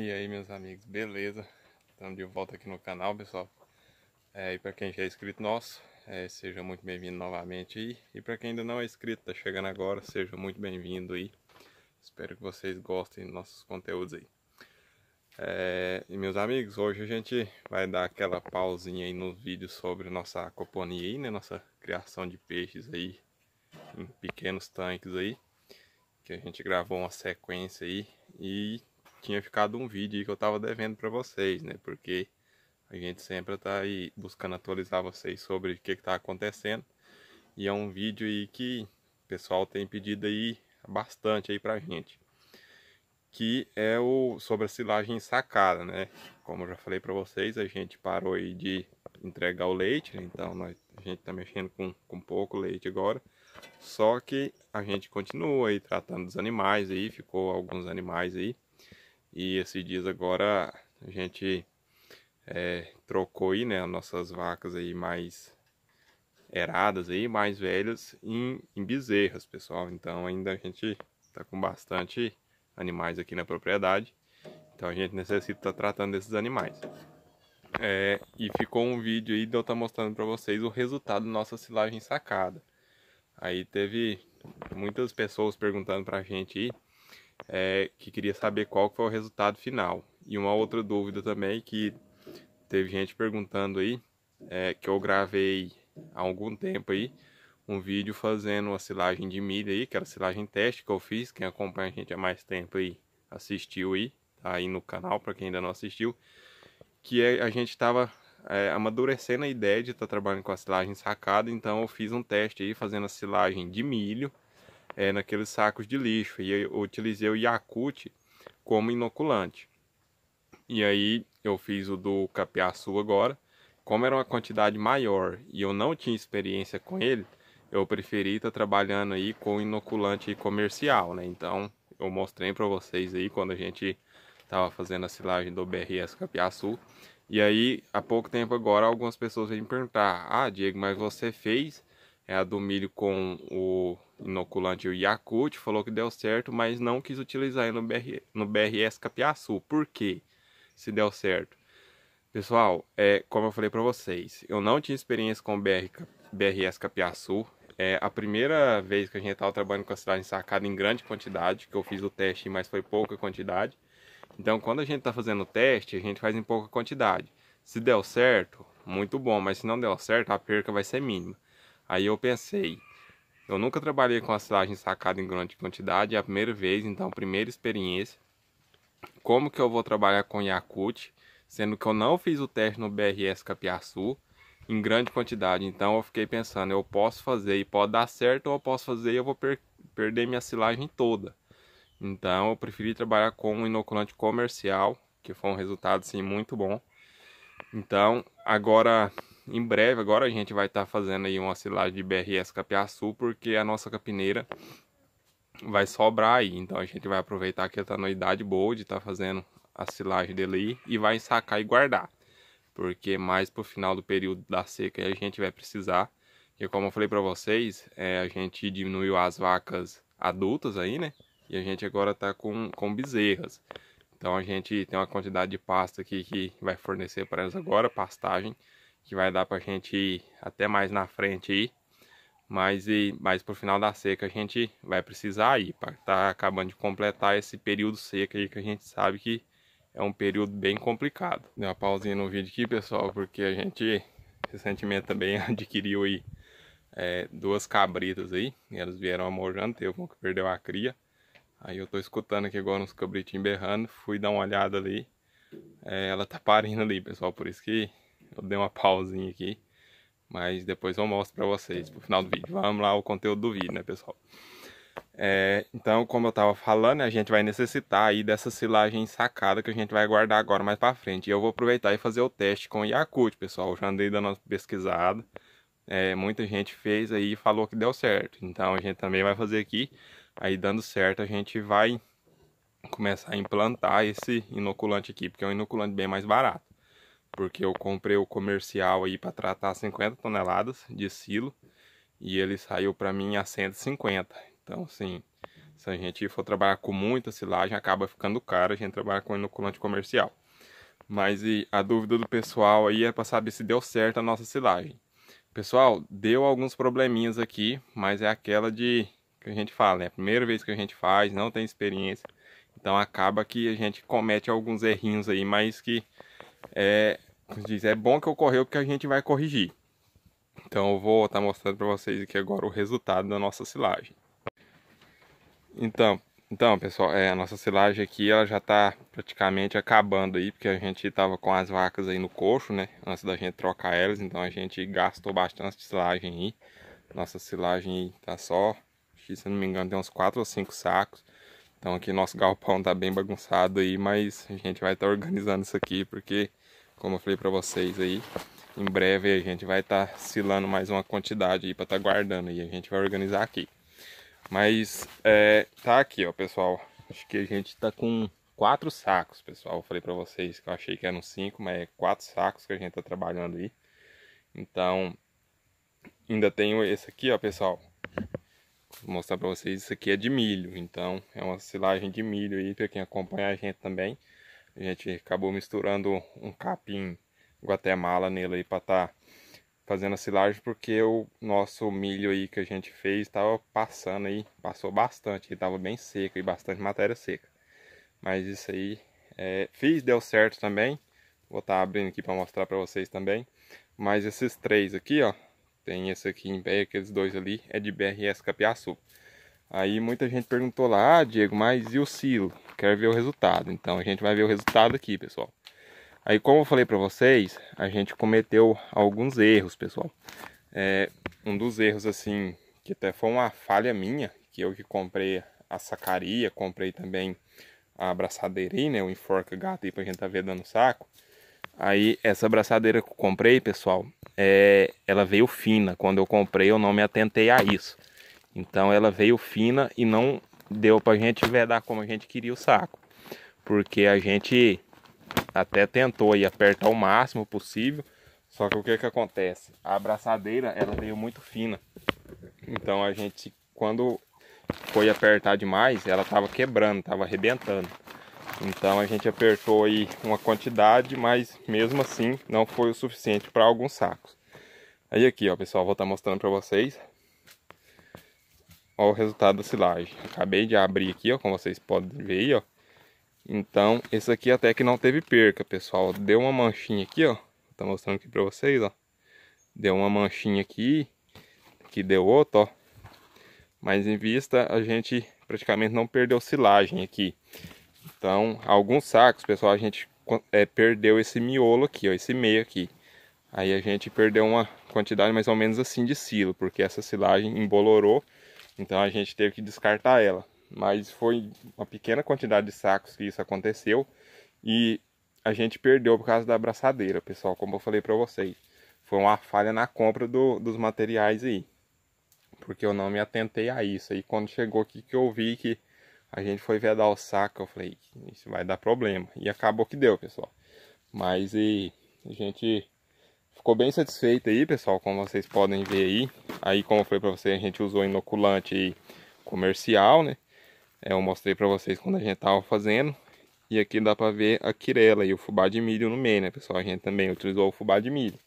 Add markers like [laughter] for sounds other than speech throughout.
E aí meus amigos, beleza? Estamos de volta aqui no canal pessoal é, E para quem já é inscrito nosso, é, seja muito bem-vindo novamente aí E para quem ainda não é inscrito, tá chegando agora, seja muito bem-vindo aí Espero que vocês gostem dos nossos conteúdos aí é, E meus amigos, hoje a gente vai dar aquela pausinha aí no vídeo sobre nossa aquaponia aí, né? Nossa criação de peixes aí em pequenos tanques aí que a gente gravou uma sequência aí e tinha ficado um vídeo que eu estava devendo para vocês, né? Porque a gente sempre está aí buscando atualizar vocês sobre o que está acontecendo. E é um vídeo aí que o pessoal tem pedido aí bastante aí pra gente. Que é o sobre a silagem sacada, né? Como eu já falei para vocês, a gente parou aí de entregar o leite, né? então nós, a gente está mexendo com, com pouco leite agora. Só que a gente continua aí tratando dos animais aí, ficou alguns animais aí e esses dias agora a gente é, trocou aí, né, as nossas vacas aí mais eradas aí, mais velhas, em, em bezerras, pessoal. Então ainda a gente tá com bastante animais aqui na propriedade. Então a gente necessita estar tá tratando desses animais. É, e ficou um vídeo aí de eu estar tá mostrando para vocês o resultado da nossa silagem sacada. Aí teve muitas pessoas perguntando para a gente aí é, que queria saber qual foi o resultado final. E uma outra dúvida também que teve gente perguntando aí, é, que eu gravei há algum tempo aí, um vídeo fazendo uma silagem de milho aí, que era a silagem teste que eu fiz, quem acompanha a gente há mais tempo aí assistiu aí, tá aí no canal para quem ainda não assistiu, que é, a gente estava é, amadurecendo a ideia de estar tá trabalhando com a silagem sacada, então eu fiz um teste aí fazendo a silagem de milho, é, naqueles sacos de lixo. E eu utilizei o Yakut como inoculante. E aí eu fiz o do capiaçu agora. Como era uma quantidade maior e eu não tinha experiência com ele, eu preferi estar tá trabalhando aí com inoculante comercial, né? Então eu mostrei para vocês aí quando a gente estava fazendo a silagem do BRS Capiaçu. E aí, há pouco tempo agora, algumas pessoas vêm me perguntar: Ah, Diego, mas você fez é a do milho com o inoculante o Yakult, falou que deu certo, mas não quis utilizar no, BR, no BRS Capiaçu. Por quê? Se deu certo. Pessoal, é, como eu falei para vocês, eu não tinha experiência com BR, BRS Capiaçu. É a primeira vez que a gente estava trabalhando com a cidade sacada em grande quantidade, que eu fiz o teste, mas foi pouca quantidade. Então, quando a gente está fazendo o teste, a gente faz em pouca quantidade. Se deu certo, muito bom, mas se não deu certo, a perca vai ser mínima. Aí eu pensei, eu nunca trabalhei com silagem sacada em grande quantidade, é a primeira vez, então primeira experiência. Como que eu vou trabalhar com Yakut, sendo que eu não fiz o teste no BRS Capiaçu em grande quantidade. Então eu fiquei pensando, eu posso fazer e pode dar certo ou eu posso fazer e eu vou per perder minha silagem toda. Então eu preferi trabalhar com um inoculante comercial, que foi um resultado sim muito bom. Então, agora em breve agora a gente vai estar tá fazendo aí uma silagem de BRS Capiaçu, porque a nossa capineira vai sobrar aí. Então a gente vai aproveitar que ela está na idade boa de estar tá fazendo a silagem dele aí e vai sacar e guardar. Porque mais pro final do período da seca a gente vai precisar. E como eu falei para vocês, é, a gente diminuiu as vacas adultas aí, né? E a gente agora está com, com bezerras. Então a gente tem uma quantidade de pasta aqui que vai fornecer para elas agora, pastagem que vai dar pra gente ir até mais na frente aí. Mas e mais pro final da seca a gente vai precisar ir para tá acabando de completar esse período seco aí que a gente sabe que é um período bem complicado. Deu uma pausinha no vídeo aqui, pessoal, porque a gente recentemente também [laughs] adquiriu aí é, duas cabritas aí. elas vieram amorando, teve uma que perdeu a cria. Aí eu tô escutando aqui agora uns cabritinhos berrando, fui dar uma olhada ali. É, ela tá parindo ali, pessoal, por isso que eu dei uma pausinha aqui, mas depois eu mostro para vocês pro final do vídeo. Vamos lá o conteúdo do vídeo, né, pessoal? É, então, como eu estava falando, a gente vai necessitar aí dessa silagem sacada que a gente vai guardar agora mais para frente. E eu vou aproveitar e fazer o teste com o Yakult, pessoal. Eu já andei dando uma pesquisada. É, muita gente fez aí e falou que deu certo. Então, a gente também vai fazer aqui. Aí, dando certo, a gente vai começar a implantar esse inoculante aqui, porque é um inoculante bem mais barato porque eu comprei o comercial aí para tratar 50 toneladas de silo e ele saiu para mim a 150. Então, assim, se a gente for trabalhar com muita silagem, acaba ficando caro a gente trabalha com inoculante comercial. Mas e a dúvida do pessoal aí é para saber se deu certo a nossa silagem. Pessoal, deu alguns probleminhas aqui, mas é aquela de que a gente fala, né? primeira vez que a gente faz, não tem experiência. Então acaba que a gente comete alguns errinhos aí, mas que é, diz, é bom que ocorreu porque a gente vai corrigir. Então eu vou estar tá mostrando para vocês aqui agora o resultado da nossa silagem. Então, então pessoal, é, a nossa silagem aqui ela já está praticamente acabando aí, porque a gente estava com as vacas aí no coxo, né? Antes da gente trocar elas, então a gente gastou bastante silagem aí. Nossa silagem está só, se não me engano, tem uns 4 ou 5 sacos. Então aqui nosso galpão tá bem bagunçado aí, mas a gente vai estar tá organizando isso aqui, porque como eu falei para vocês aí, em breve a gente vai estar tá silando mais uma quantidade aí para estar tá guardando e a gente vai organizar aqui. Mas é, tá aqui, ó, pessoal. Acho que a gente tá com quatro sacos, pessoal. Eu falei para vocês que eu achei que eram cinco, mas é quatro sacos que a gente tá trabalhando aí. Então, ainda tenho esse aqui, ó, pessoal. Vou mostrar para vocês, isso aqui é de milho. Então, é uma silagem de milho aí para quem acompanha a gente também. A gente acabou misturando um capim Guatemala nele aí para estar tá fazendo a silagem, porque o nosso milho aí que a gente fez estava passando aí, passou bastante, estava bem seco e bastante matéria seca. Mas isso aí é, fiz, deu certo também. Vou estar tá abrindo aqui para mostrar para vocês também. Mas esses três aqui, ó, tem esse aqui em pé, aqueles dois ali, é de BRS Capiaçu. Aí muita gente perguntou lá, ah, Diego, mas e o silo? Quero ver o resultado. Então a gente vai ver o resultado aqui, pessoal. Aí, como eu falei para vocês, a gente cometeu alguns erros, pessoal. É, um dos erros, assim, que até foi uma falha minha, que eu que comprei a sacaria, comprei também a abraçadeira aí, né? O enforca gato aí pra gente tá vendo o saco. Aí, essa abraçadeira que eu comprei, pessoal, é, ela veio fina. Quando eu comprei, eu não me atentei a isso. Então ela veio fina e não deu para a gente vedar como a gente queria o saco, porque a gente até tentou aí apertar o máximo possível, só que o que que acontece? A abraçadeira ela veio muito fina, então a gente quando foi apertar demais, ela estava quebrando, estava arrebentando. Então a gente apertou aí uma quantidade, mas mesmo assim não foi o suficiente para alguns sacos. Aí aqui, ó, pessoal, vou estar tá mostrando para vocês Ó o resultado da silagem. Acabei de abrir aqui, ó, como vocês podem ver aí, ó. Então, esse aqui até que não teve perca, pessoal. Deu uma manchinha aqui, ó. Tá mostrando aqui pra vocês, ó. Deu uma manchinha aqui. Aqui deu outra, ó. Mas em vista, a gente praticamente não perdeu silagem aqui. Então, alguns sacos, pessoal, a gente é, perdeu esse miolo aqui, ó. Esse meio aqui. Aí a gente perdeu uma quantidade mais ou menos assim de silo. Porque essa silagem embolorou então a gente teve que descartar ela. Mas foi uma pequena quantidade de sacos que isso aconteceu e a gente perdeu por causa da abraçadeira, pessoal, como eu falei para vocês. Foi uma falha na compra do, dos materiais aí. Porque eu não me atentei a isso. E quando chegou aqui que eu vi que a gente foi vedar o saco, eu falei, isso vai dar problema. E acabou que deu, pessoal. Mas e a gente Ficou bem satisfeito aí, pessoal, como vocês podem ver aí. Aí, como foi para pra vocês, a gente usou inoculante comercial, né? É, eu mostrei pra vocês quando a gente tava fazendo. E aqui dá pra ver a quirela e o fubá de milho no meio, né, pessoal? A gente também utilizou o fubá de milho.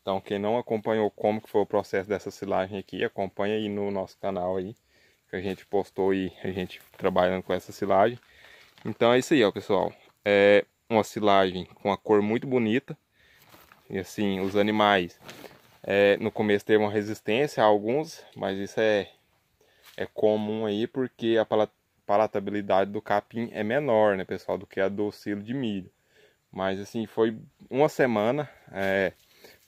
Então, quem não acompanhou como que foi o processo dessa silagem aqui, acompanha aí no nosso canal aí. Que a gente postou e a gente trabalhando com essa silagem. Então, é isso aí, ó, pessoal. É uma silagem com a cor muito bonita e assim os animais é, no começo teve uma resistência a alguns, mas isso é, é comum aí porque a palatabilidade do capim é menor, né, pessoal, do que a do silo de milho. Mas assim, foi uma semana, é,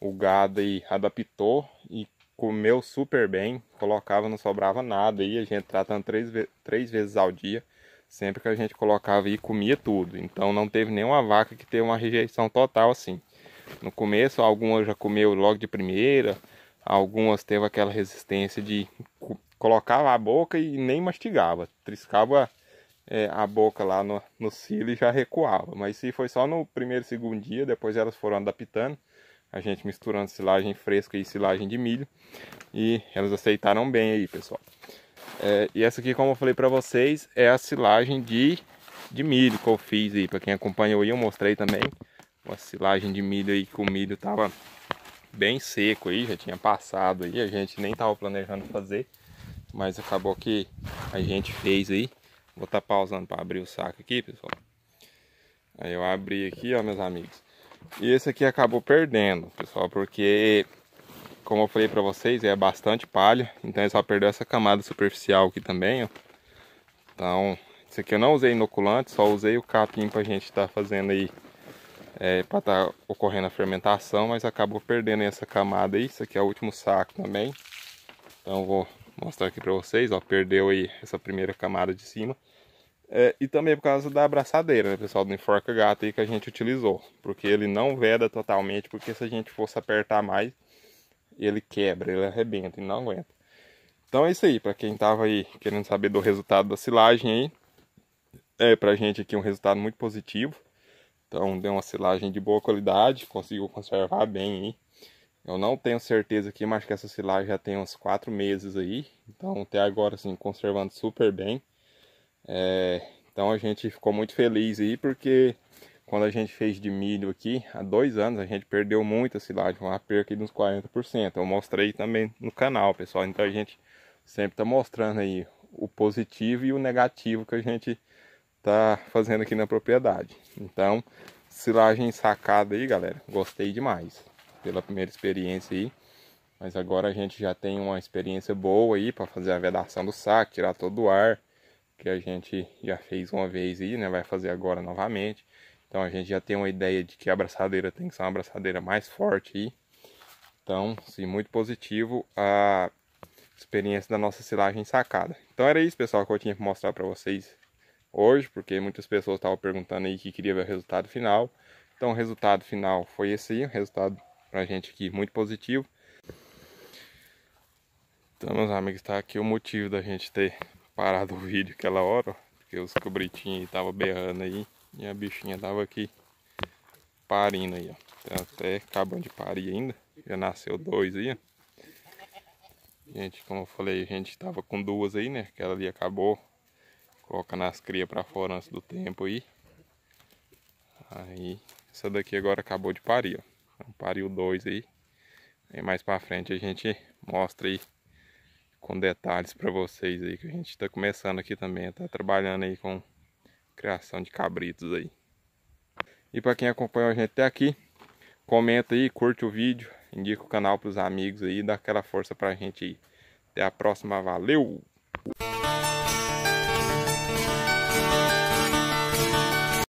o gado aí adaptou e comeu super bem, colocava, não sobrava nada aí, a gente tratando três, três vezes ao dia, sempre que a gente colocava e comia tudo. Então não teve nenhuma vaca que teve uma rejeição total assim no começo, algumas já comeu logo de primeira, algumas teve aquela resistência de colocava a boca e nem mastigava, triscava é, a boca lá no, no cílio e já recuava. Mas se foi só no primeiro segundo dia, depois elas foram adaptando, a gente misturando silagem fresca e silagem de milho, e elas aceitaram bem aí, pessoal. É, e essa aqui, como eu falei para vocês, é a silagem de, de milho que eu fiz aí. Para quem acompanhou aí, eu mostrei também uma silagem de milho aí que o milho tava bem seco aí, já tinha passado aí, a gente nem tava planejando fazer, mas acabou que a gente fez aí. Vou estar tá pausando para abrir o saco aqui, pessoal. Aí eu abri aqui, ó, meus amigos. E esse aqui acabou perdendo, pessoal, porque como eu falei para vocês, é bastante palha, então ele só perdeu essa camada superficial aqui também, ó. Então, isso aqui eu não usei inoculante, só usei o capim pra gente estar tá fazendo aí é, para estar tá ocorrendo a fermentação, mas acabou perdendo essa camada aí. Isso aqui é o último saco também. Então vou mostrar aqui para vocês, ó, perdeu aí essa primeira camada de cima. É, e também por causa da abraçadeira, né, pessoal, do enforca gato aí que a gente utilizou. Porque ele não veda totalmente, porque se a gente fosse apertar mais, ele quebra, ele arrebenta, e não aguenta. Então é isso aí, para quem tava aí querendo saber do resultado da silagem aí, é pra gente aqui um resultado muito positivo. Então deu uma silagem de boa qualidade, conseguiu conservar bem aí. Eu não tenho certeza aqui, mas que essa silagem já tem uns 4 meses aí. Então até agora assim, conservando super bem. É, então a gente ficou muito feliz aí porque quando a gente fez de milho aqui, há dois anos, a gente perdeu muito a silagem, uma perca de uns 40%. Eu mostrei também no canal, pessoal. Então a gente sempre está mostrando aí o positivo e o negativo que a gente tá fazendo aqui na propriedade. Então, silagem sacada aí, galera. Gostei demais pela primeira experiência aí. Mas agora a gente já tem uma experiência boa aí para fazer a vedação do saco, tirar todo o ar que a gente já fez uma vez aí, né? Vai fazer agora novamente. Então a gente já tem uma ideia de que a abraçadeira tem que ser uma abraçadeira mais forte aí. Então, sim, muito positivo a experiência da nossa silagem sacada. Então era isso, pessoal, que eu tinha que mostrar para vocês hoje, porque muitas pessoas estavam perguntando aí que queria ver o resultado final. Então, o resultado final foi esse aí, um resultado pra gente aqui muito positivo. Então, meus amigos, tá aqui o motivo da gente ter parado o vídeo aquela hora, porque os cobritinhos estavam berrando aí e a bichinha tava aqui parindo aí, ó. Tá até acabando de parir ainda, já nasceu dois aí, ó. Gente, como eu falei, a gente tava com duas aí, né? Aquela ali acabou coloca nas crias para fora antes do tempo aí. Aí, essa daqui agora acabou de parir, ó. Então, pariu dois aí. E mais para frente a gente mostra aí com detalhes para vocês aí que a gente está começando aqui também, tá trabalhando aí com criação de cabritos aí. E para quem acompanhou a gente até aqui, comenta aí, curte o vídeo, indica o canal para os amigos aí, dá aquela força para a gente aí. Até a próxima, valeu!